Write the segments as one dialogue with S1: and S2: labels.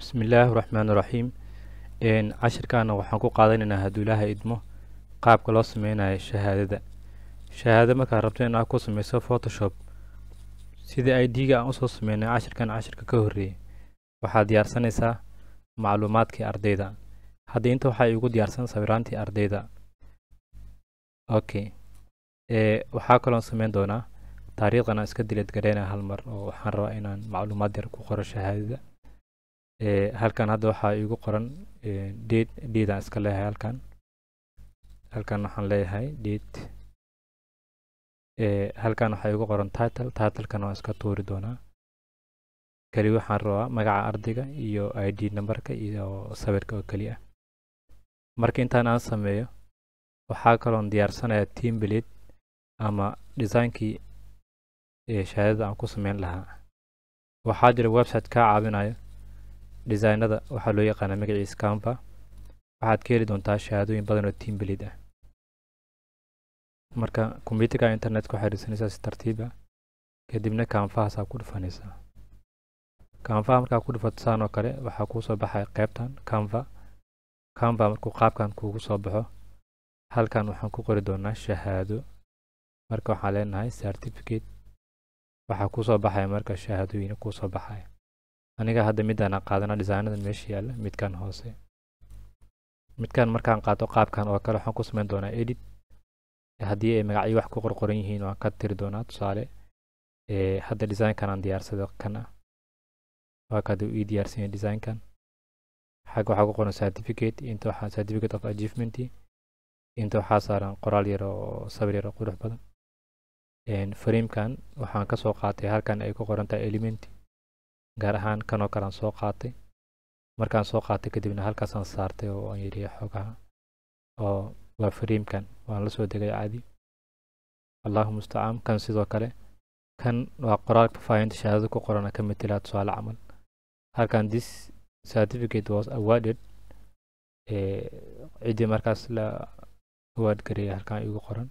S1: bismillaahi raxmaani raxiim cashirkaana waxaan ku qaadanaynaa hadduu ilaaha idmo qaabka loo sameynayo shahaadada shahaado markaad rabto in aad ku sameyso photoshop sidii ay diiga aan usoo sameynay cashirkan cashirka ka horreeyay waxaad diyaarsanaysaa macluumaadkii ardayda hadda inta waxaa iigu diyaarsan sawiraantii ardayda okay waxaa kaloon sameyn doonaa taariikhana iska dileed gareynaa hal mar oo waxaan rabaa inaan macluumaad yar ku qoro shahaadada Eh, halkan hadda waxaa igu qoran eh, date date iska leeyahay halkan halkan waxaan leeyahay date eh, halkan waxaa igu qoran title titlekan waan iska tuuri doonaa keli waxaan rabaa magaca ardayga iyo id numberka iyo sawirka oo keli keliya ah. marka intaan aan sameeyo waxaa kaloon diyaarsanayaa team blade ama designkii shahaadada aan ku sameyn lahaa waxaa jira website kaa caawinayo designada waxaa loo yaqaanaa magaciis campa waxaad ka heli doontaa shahaadooyin badan oo tiam bilid ah marka kombyuutarka internetka waxaa dhigsanaysaa si tartiiba ah, kadibna kaanfahaasaa ku dhufanaysaa kaanfaha markaa ku dhufato saan oo kale waxaa kuu soo baxaya qaybtan kanva campa markuu qaabkan kuugu soo baxo halkan waxaan ku qori doonaa shahaado marka waxaan leenahay certificate waxaa kuusoo baxaya marka shahaadooyina kuusoo baxaya aniga hadda midaana qaadana disaynada meesha yaalla midkan hoose midkan markaan qaato qaabkan oo kale waxaan ku samayn doonaa edit haddii ay magacyo wax ku qorqoran yihiin waan ka tiri doonaa tusaale hadda designkanaan diyaarsada kan ah waa kaada ii diyaarsanaya designkan xagga waxaa ku qoran certificate inta waxaa certificate of achievement inta waxaa saaran qoraal yar oo sabir yar qurux badan framkan waxaan kasoo qaatay halkan ay ku qoran tahay element gaar ahaan kanoo kale aan soo qaatay markaan soo qaatay kadibna halkaasaan saartay oo aan yidhi xoogaha oo waa fariimkan waan la soo degay cadi allahu mustacaan kan sidoo kale kan waa qoraalka fafaahinta shahaadada ku qorana ka matela tusaale camal halkan this certificate was awarded ciddii markaas la awaad gareeyay halkan igu qoran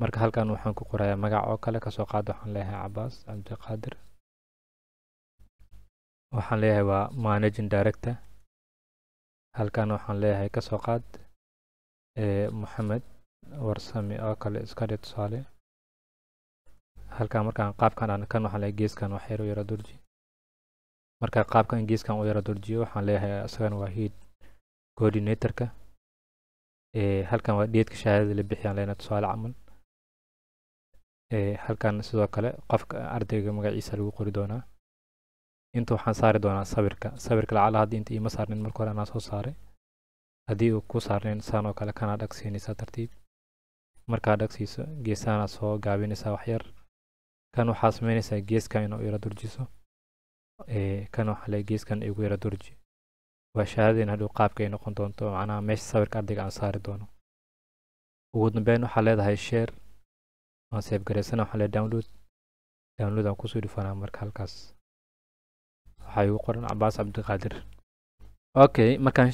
S1: marka halkan waxaan ku qorayaa magac oo kale kasoo qaad waxaan leeyahay cabaas cabdiqaadir waxaan leeyahay waa managing director halkan waxaan leeyahay kasoo qaad maxamed warsame oo kale iska dhe tusaale halkan markaan qaabkan aan kan waxaan leeyahay geeskan wax u yara durji marka qaabkan geeskan u yara durjiyo waxaan leeyahay isagana waa head coordinatorka halkan waa dheedka shahaadada la bixiyaan leena tusaale camal halkan sidoo kale qofka ardayga magaciisa lagu qori doonaa inta waxaan saari doonaa sawirka sawirka lacala haddi inta iima saarnin marka hore anaa soo saaray haddii uu ku saarnin saan oo kale kanaa dhagsiinaysaa tartiib markaa dhagsiiso geesaana soo gaabinaysaa waxyar kan waxaa samaynaysaa geeska inuu yara durjiso kan waxaa le geeskan igu yara durji waa shahaadadeena hadhow qaabka ay noqon doonto macnaha meesha sawirka ardayga aan saari doono ugu dambeyn waxaa leedahay sheer aan seefgaraysana waxaa le download download aan kusoo dhufanaa marka halkaas waxaa igu qoran cabaas cabdiqaadir okay markaan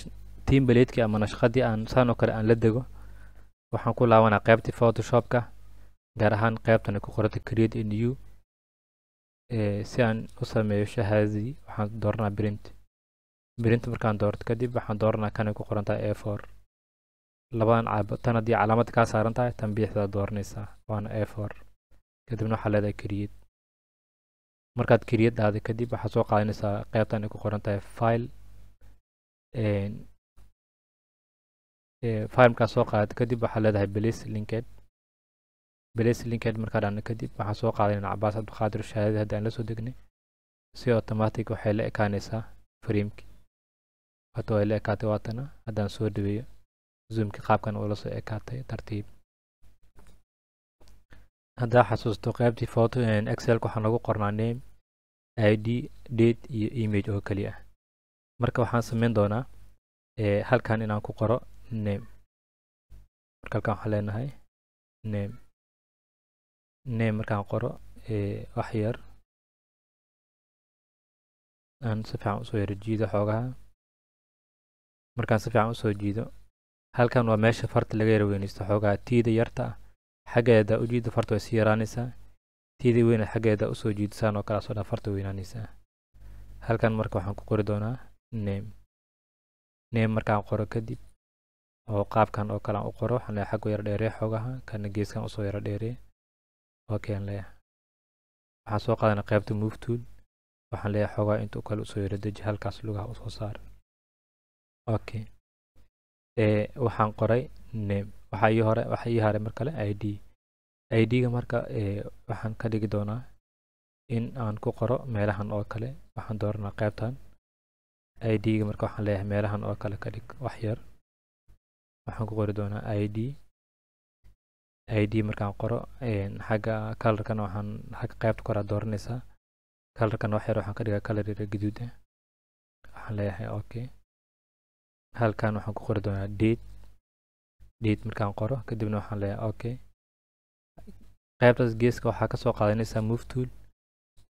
S1: team beleedkii ama nashqadii aan saan oo kale aan la dego waxaan ku laabanaa qaybtii photoshopka gaar ahaan qaybtana ku qorata create new si aan u sameeyo shahaadii waxaan dooranaa print print markaan doorto kadib waxaan dooranaa kanay ku qoran tahay a4 labadan tan haddii calaamad kaa saaran tahay tan biixdaa dooranaysaa waana a4 kadibna waxaa leedahay create markaad keriyadaada kadib waxaad soo qaadanaysaa qeybtan ay ku qoran tahay file file markaad soo qaadad kadib waxaad leedahay blace linked blace linked markaa dhaana kadib waxaan soo qaadanayna cabaas cabdiqaadir shahaadadii aan la soo degnay si automatic waxay la ekaanaysaa framekii wato ay la ekaatay waatana haddaan soo dhaweeyo zoomkii qaabkan oo la soo ekaatay tartiib haddaa xasuusto qaybtii foto eh, excel waxaa lagu qornaa name id date iyo image oo keli ah marka waxaan samayn doonaa eh, halkan inaan ku qoro name marka halkan waxaan leenahay name name markaan qoro eh, wax yar aan si fiican usoo yaro jiido xoogaha markaan si fiican usoo jiido halkan waa meesha farta laga yar weynaysto xoogaha tiida yarta ah xaggeeda ujiida jiida farta way sii yaraanaysaa tiidii weynaad xaggeeda usoo jiidisaan oo kalaasoo dhan farta weynaanaysaa halkan marka waxaan ku qori doonaa nem nem markaan qoro kadib oo qaabkan oo kalean u qoro waxaan leeyahay xaggu yara dheeree xoogaha kana geeskan usoo yaro dheeree waakeen leeyahay waxaan soo qaadana qaybta mooftuul waxaan leeyahay xoogaha intuu kale usoo yaro deji halkaas lugaha usoo saar okay Eh, waxaan qoray name waxaa ii hore waxaa ii haray mar kale id id-ga marka eh, waxaan ka dhigi doonaa in aan ku qoro meelahan oo kale waxaan dooranaa qaybtan id-ga marka waxaan leeyahay meelahan oo kale ka dhig wax yar waxaan ku qori doonaa id id markaan qoro eh, xagga colorkana waxaan xagga qaybta koraa dooranaysaa colorkana wax yar waxaan ka dhigaa color yar gaduud ah waxaan leeyahay okay halkan waxaan ku qori doonaa date date markaan qoro kadibna waxaan leeyahay okay qaybtaas geeska waxaa kasoo qaadanaysaa move tool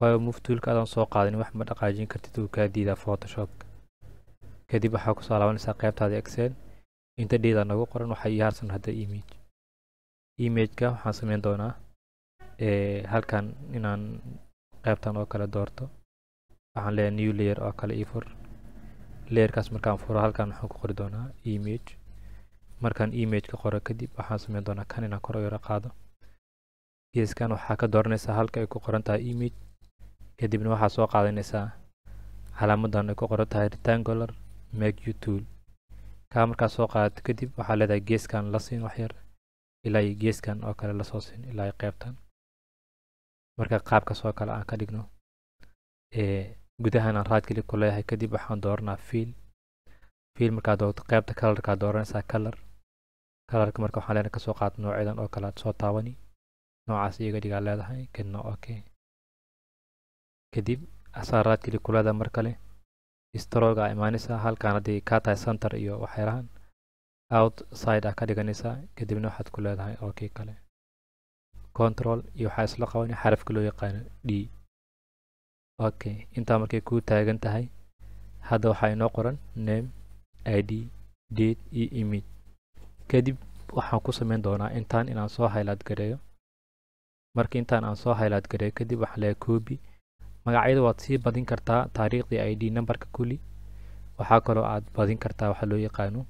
S1: waayo move toolka adaan soo qaadanin wax ma dhaqaajin kartid uu kaa diidaa photoshopka kadib waxaa kusoo laabanaysaa qaybtaada excel inta dheedaa nagu qoran waxaa ii hadda image imageka waxaan sameyn doonaa halkan inaan qaybtan oo kale doorto waxaan leeyahay new layer oo kale ii fur leerkaas markaan furo halkan waxaan ku qori doonaa image markaan image ka qoro kadib waxaan sameyn doonaa kan inaan kor yaro qaado geeskan waxaa ka dooranaysaa halka ay ku qoran tahay image kadibna waxaa soo qaadanaysaa calaamadan ay ku qoran tahay rectangular make tool kaa markaa soo qaadato kadib waxaa leedahay geeskan la siin waxyar ilaa iyo geeskan oo kale lasoo siin ilaa iyo qeybtan marka qaabkaas oo kale aan ka dhigno gudahan aan raad ku leeyahay kadib waxaan dooranaa fiil fiil markaad doorto qaybta kalarkaa dooranaysaa kalar kalarka marka waxaan leenahay kasoo qaad noocyadan oo kale aad soo taabani noocaas iyaga dhigaa leedahay kadibna okay kadib asaa raad keli ku leedahay mar kale stroga aa imaanaysaa halkaan haddii kaa tahay center iyo waxyaalahan outside a ka dhiganaysaa kadibna waxaad ku leedahay okay kale control iyo waxaa isla qabanaya xarafka loo yaqaano d okay intaa markay kuu taagan tahay hadda waxaa inoo qoran name id date iyo imid kadib waxaan ku sameyn doonaa intaan inaan soo highlight gareeyo marka intaan aan soo highlight gareeyo kadib waxaan leeyahay copy magacyada waad sii badin kartaa taariikhdii id numberka kuli waxaa kaloo aad badin kartaa waxaa loo yaqaano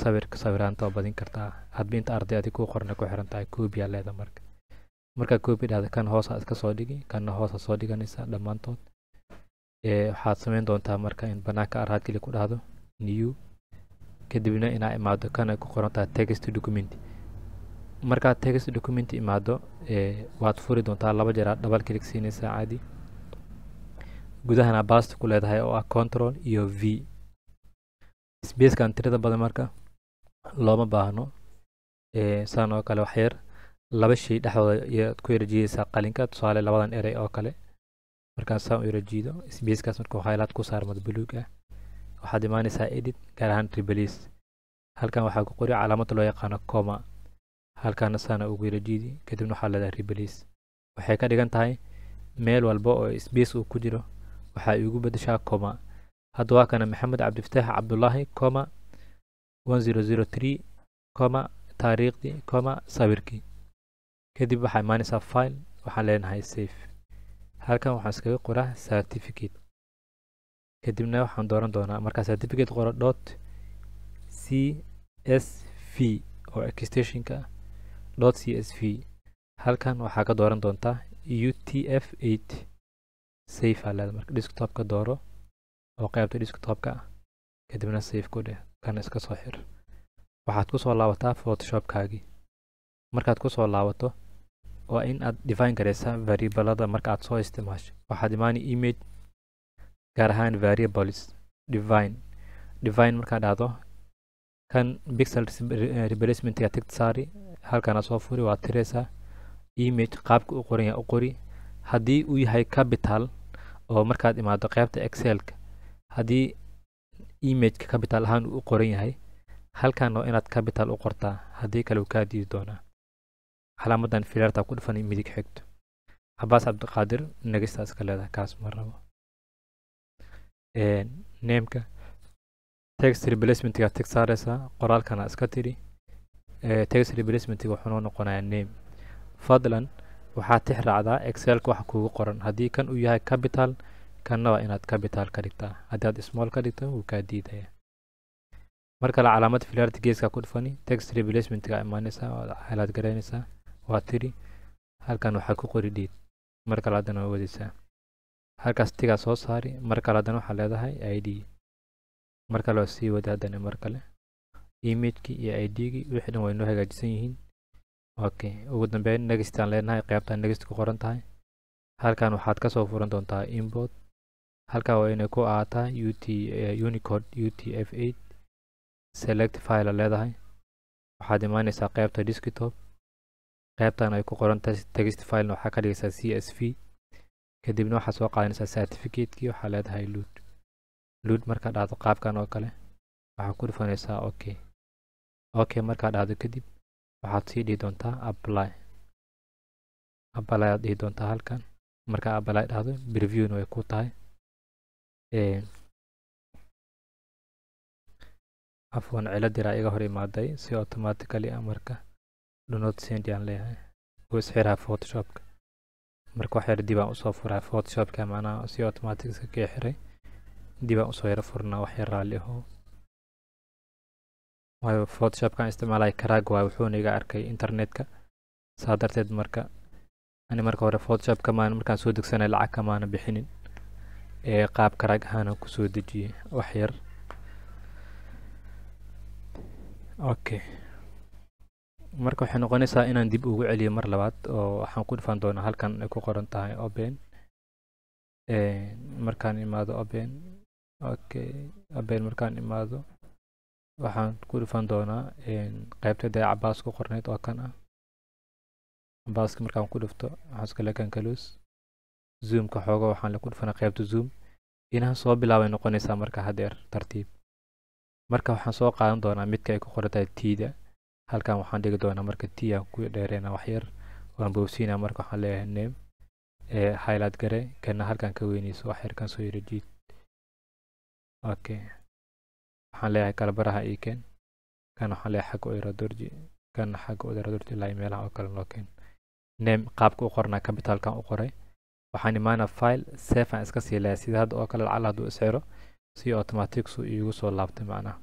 S1: sawirka sawiraanta oo badin kartaa hadba inta ardayadi kuu qorana ku xiran tahay copy leeda marka markaa covid dhahda kan hoosa iska soo dhigi kanna hoosa soo dhiganaysa dhammaantood waxaad samayn doontaa marka in banaanka araad keli ku dhahdo new kadibna inaa imaado kana ku qorantaha text document markaa text document imaado waad furi doontaa laba jeraad double click siinaysaa caadi gudahana basta ku leedahay oo ah control iyo v spacekan tirada badan marka looma baahno saan oo kale waxyar laba shay dhexdooda ayaad ku erajiideysaa qalinka tusaale labadan erey oo kale markaas saan u erajiido sbacekaas marka waxaalaad ku saarmad buluug ah waxaad imaanaysaa edit gaar ahaan rebeliis halkan waxaa ku qori calaamada loo yaqaano coma halkaana saana ugu erajiidi kadibna waxaa leedahay rebeliis waxay ka dhigan tahay meel walba oo sbace uu ku jiro waxaa igu bedeshaa coma hadda waa kana maxamed cabdifataax cabdulaahi coma one zero zero three coma taariikhdii coma sawirkii kadib waxaa imaanaysaa file waxaan leenahay safe halkan waxaan iskaga qoraa certificate kadibna waxaan dooran doonaa markaa certificate qora dot c s v oo extentionka dot c s v halkan waxaa ka dooran doontaa u t f eight safe aa leeda marka desktopka dooro oo qaybta desktopka ah kadibna safe ku dheh kan iska soo xir waxaad ku soo laabataa photoshopkaagii markaad ku soo laabato waa in aad define gareysaa variablada marka aad soo isticmaasho waxaad imaana image gaar ahaan variables divine divine markaad dhahdo kan bixel replacement yaa saari halkana soo furi waad tireysaa image qaabka u qoran u qori haddii uu yahay capital oo markaad imaado qaybta excelka haddii imageka capital ahaan uu u qoran yahay halkan oo inaad capital u qortaa haddii kale uu kaa diidi doonaa calaamadan filaarta ku dhufan midig xigto cabaas cabdiqaadir nagistaas ka kaas ma rabo neemka text replacementiga tig saareysaa qoraalkana iska tiri text replacementiga wuxuuna noqonayaa name fadlan waxaad tix raacdaa excelka waxa kuugu qoran haddii kan uu yahay capital kanna waa inaad capital ka dhigtaa haddii aad small ka dhigto wuu kaa diidaya mar kale calaamad filaarta geeska ku dhufani text replacementiga imaaneysaa waad xalaad garaynaysaa waa tiri halkan waxaa ku qori dhiid mar kale haddana waa wadaysaa halkaas tigaa soo saari mar kale haddana waxaa leedahay i d mar kale waa sii wada haddana mar kale imagekii iyo i d-gii wixii dhan waa inoo hagaajisan yihiin okay ugu dambeyn negistaan leenahay qaybtaan negist ku qoran tahay halkan waxaad ka soo furan doontaa inbot halkan waa inay ku aataa ut eh, unicod u t f select file leedahay waxaad imaaneysaa qaybta diskitop qaybtan ay ku qorantahay text filena waxaa ka dhigaysaa c s v kadibna waxaad soo qaadanaysaa certificatekii waxaa leedahay luud luud markaa dhahdo qaabkan oo kale waxaa ku dhufanaysaa ok ok markaa dhahdo kadib waxaad sii dhihi doontaa apply apply aad dhihi doontaa halkan markaa apply dhahdo reviewna way ku tahay afwan ciladiraa iga hor imaaday si automatically ah marka download send aan leeyahay uu eh? isxiraa photoshopka marka waxa yar dib usoo furaa photoshopka macnaha si automaticska ah kee xiray dib usoo yaro furnaa wax yar raalli aho waayo photoshopkaan isticmaalay karaag waayo wuxuuna iga arkay internetka saa darteed marka ani marka hore photoshop kamaan markaan soo degsanay lacag kamaana bixinin ee qaab karaag ahaana kusoo dejiyey wax yar okay marka waxay noqonaysaa inaan dib ugu celiyo mar labaad oo waxaan ku dhufan doonaa halkan ay ku qoran tahay open markaan imaado open okay open markaan imaado waxaan ku dhufan doonaa qaybta dee cabaas ku qorneyd oo kan ah cabaaska markaan ku dhifto xaskalekan kalos zoomka xooga waxaan ku dhifanaa qaybta zoom inaha soo bilaabay noqonaysaa marka hadeer tartiib marka waxaan soo qaadan doonaa midka ay ku qoran tahay tiida halkan waxaan dhigi doonaa marka tian ku dheereena waxyar waan boobsiina marka waxaan leeyahay name eh, highlight gare kana halkan ka weyneyso waxyar kan soo yara jiid okay waxaan leeyahay kala baraha ii waxaan leeyahay xagga oyra dorji kan xagga odara dorji ilaa meelaha oo kale noo keen name qaabka u qornaa capitalkan u qoray waxaan imaana file safe aan iska sii leeyahay sida hadda oo kale lacala hadduu isxiro si automatic su iigu soo laabtay macnaha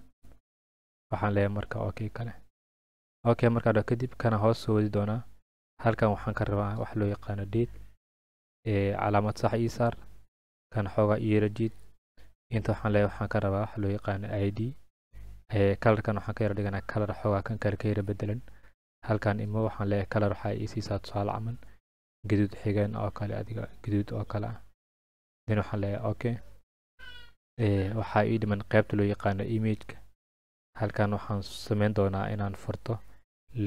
S1: waxaan leeyahay marka okay kale okay markaa kadib kana hoos soo wadi doonaa halkan waxaan ka rabaa wax loo yaqaano date eh, calaamad sax ii saar kan xoogaa ii rajiid inta waxaan leeyahay waxaan ka rabaa wax loo yaqaano id eh, kalarkan waxaan ka yara dhiganaa kalar xoogaa kan kale ka yara bedelan halkan imo waxaan leeyahay kalar waxaa ii siisaa tusaale camal gaduud xigeen oo kale adiga gaduud oo kale ah then waxaan leeyahay okay eh, waxaa ii dhiman qaybta loo yaqaano imageka halkan waxaan sameyn doonaa inaan furto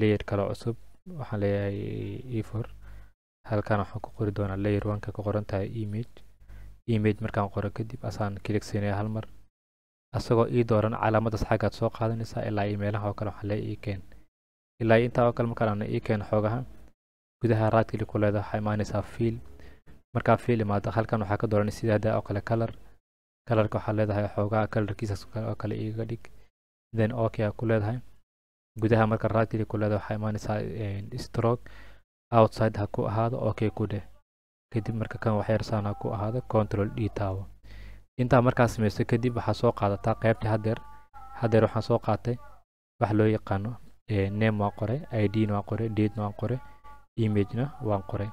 S1: layer kale cusub waxaan leeyahay efor halkan waxaan ku qori doonaa layer oneka ka qoran tahay image image markaan qoro kadib asaan kiligsinaya hal mar asagoo ii dooran calaamadaas xaggaad soo qaadanaysaa ilaa iyo meelaha oo kale waxaa lee ii keen ilaa iyo intaa oo kale markaan aana ii keen xoogaha gudaha raadkili ku leeda waxaa imaanaysaa fiil markaa fiil imaado halkan waxaa ka dooran sidaada oo kale kalar kalarka waxaa leedahay xoogaha kalarkiisa oo kale iiga dhig then ok aa ku leedahay gudaha marka rightclick ku leedahay waxaa imaanaysaa eh, stroke outside ha ku ahaado ok ku dheh kadib marka kan waxyarsan ha ku ahaado control d taawo intaa markaa sameyso kadib waxaa soo qaadataa qaybta hadeer hadeer waxaan soo qaatay wax loo yaqaano eh, name waan qoray idna waan qoray datena waan qoray imagena waan qoray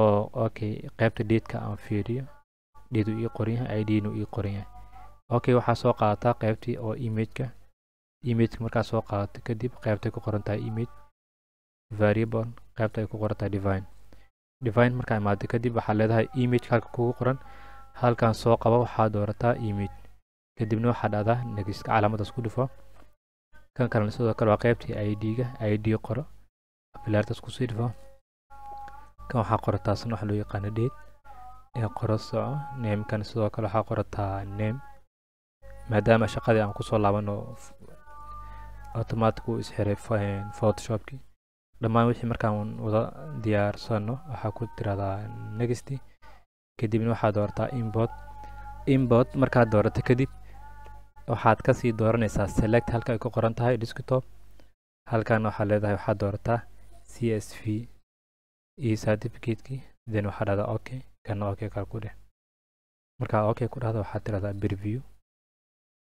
S1: oo ok qaybta datka aan fiiriyo datu ii qoranyahay idnu ii qoranyahay ok waxaa soo qaadataa qaybtii oo imageka imailka markaa soo qaadato kadib qaybtay ku qoran tahay imail variable qaybta ay ku qoran divine divine markaa imaado kadib waxaa leedahay image halka kugu qoran halkan soo qaba waxaa doorataa image kadibna waxaa dhacdaa negiska calaamadaas ku dhufo kan kalena sidoo kale waa qaybtii idga id qoro apilartas kusii dhufo kan waxaa qorataasna waxa loo yaqaana dheed ee qoro soco neemkan sidoo kale waxaa qorataa neem maadaama shaqadii aan kusoo laabano automatic isxiray photoshopki dhammaan wixii markaan wada diyaarsano waxaa ku tiradaa next kadibna waxaad doorataa import import markaad doorato kadib waxaad kasii dooranaysaa select halka ay ku qoran tahay desktop halkan waxaad leedahay waxaad doorataa c s v iyo certificateki then waxaad dhahdaa ok kana ok kala ku dheh markaa ok ku dhahdo waxaad tiradaa preview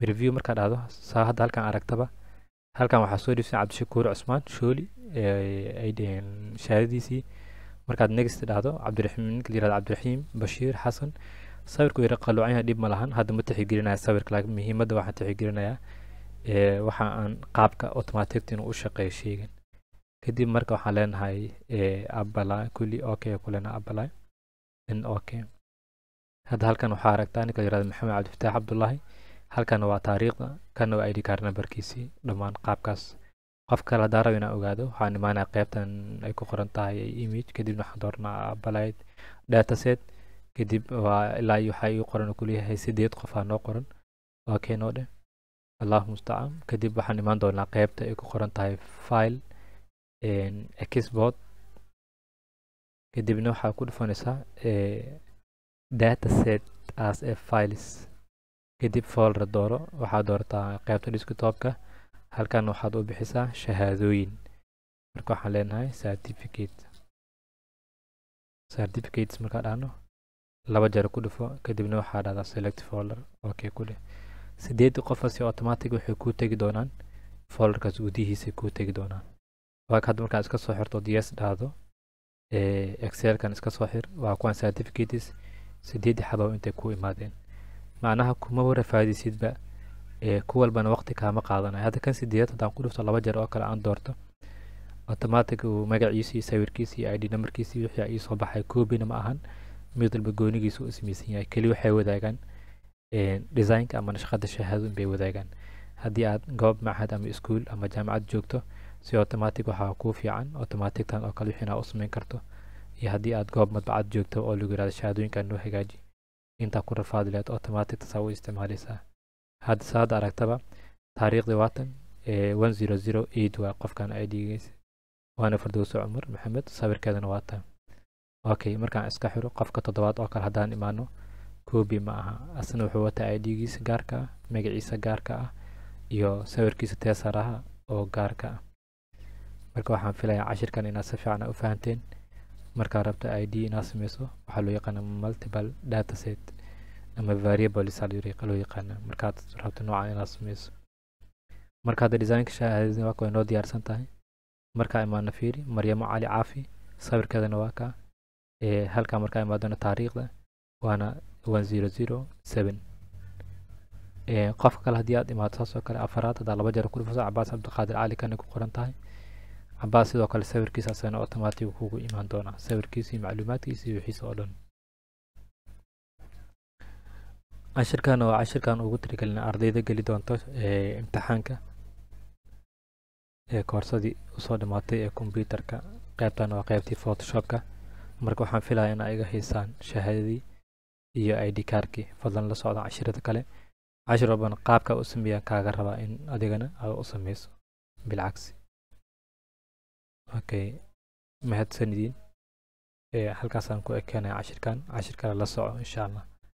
S1: preview markaad dhahdo saa hadda halkan aragtaba halkan waxaa soo dhiibsan cabdishakuur cusmaan shooli ay shahaadadiisii markaad next dhahdo cabdiraxiim ninka cabdiraxiim bashiir xasan sawirku yara qaloocan yahay dhib ma hadda ma tixigelinayaa sawirka laakiin muhiimadda waxaan tixgelinayaa waxa aan qaabka automaticta inuu u shaqeeyo sheygan kadib marka waxaan leenahay abala kulli okay ku leenahay in okay hadda halkan waxaa aragtaa ninka la maxamed cabdifataax cabdullaahi halkana waa taariikhda kana waa id card nambarkiisii dhammaan qaabkaas qof kale hadaa rab ogaado waxaan imaanaya qeybtan ay ku qoran tahay image kadibna waxaan dooranaa applied dataset kadib waa ilaa waxaa ii qoran kuleeyahay sideed qof noo qoran waa keenoo dheh allahu mustacaan kadib waxaan imaan doonaa qeybta ay ku qoran tahay file export kadibna waxaa ku dhufanaysaa eh, dataset as a files kadib folra dooro waxaad doortaa qaybta disktoopka halkan waxaad u bixisaa shahaadooyin marka waxaan leenahay certificate certificates markaa dhahno laba jeer ku dhufo kadibna waxaa dhahdaa select folder okay ku dheh sideed qofa si automatic waxay kuu tegi doonaan folderkaas gudihiisay kuu tegi doonaan waa hadda markaan iska soo xirto ds dhahdo excelkan iska soo xir waa kuwan certificates sideedii xadow intay ku imaadeen macnaha kuma warafaadisidba ee ku walbana waqti kaama qaadanayo hadda kan sideed haddaan ku dhufto laba jeer oo kale aan doorto automatic uu magaciisa iyo sawirkiisa iyo id wixii ii soo baxay koobina ma ahan mid walba goonigiisa u ismaysan yahay keli waxay wadaagaan designka ama nashaqada shahaado inbay wadaagaan haddii aad goob machad ama iskuol ama jaamacad joogto si automatic waxaa kuu fiican automatic oo kale wixii u samayn karto iyo haddii aad goob madbacad joogto oo lagu yihahdo shahaadooyinkan noo hagaaji intaa ku rafaadi lahayd automatic tasaa u isticmaaleysaa hadda saada aragtaba taariikhda waatan one zero zero eight waa qofkan idgiisa waana fardowso cumar maxamed sawirkeedana waatan okay markaan iska xiro qofka toddobaad oo kale haddaan imaano kobi ma aha asna wuxuu wataa idgiisa gaarka ah magaciisa gaarka ah iyo sawirkiisa teesaraha oo gaarka ah marka waxaan filayaa cashirkan inaad si fiican u fahanteen markaa rabta i d inaad sameyso waxaa loo yaqaana multiple dataset ama variables loo yaqaana markaad rabto nooca inaad sameyso marka hadda designka shaahadina waa way noo diyaarsan tahay markaa imaadna fiiri maryamo cali caafi sawirkeedana waa kaa halkaa markaa imaadana taariikhda waana one zero zero seven qofka kale haddii aad imaato saasoo kale afaraad haddaa laba jeer ku dhufaso cabaas cabdiqaadir cali kana ku qoran tahay xabaa sidoo kale sawirkiisa asagana kugu imaan doonaa sawirkiisa iyo macluumaadkiisa iyo wixiisa oo dhan cashirkan oo cashirkan ugu tirigelina ardayda geli doonto imtixaanka ee koorsadii usoo dhamaatay ee kombyuutarka qaybtan waa qaybtii photoshopka marka waxaan filaya in iga haysaan shahaadadii iyo id kaarkii fadlan la socdaan cashirada kale cashir walban qaabka u sameeya kaaga rabaa in adigana aad u sameyso bilcagsi okay mahadsanidin halkaasaan ku ekeynaya cashirkan cashirkana la soco insha allah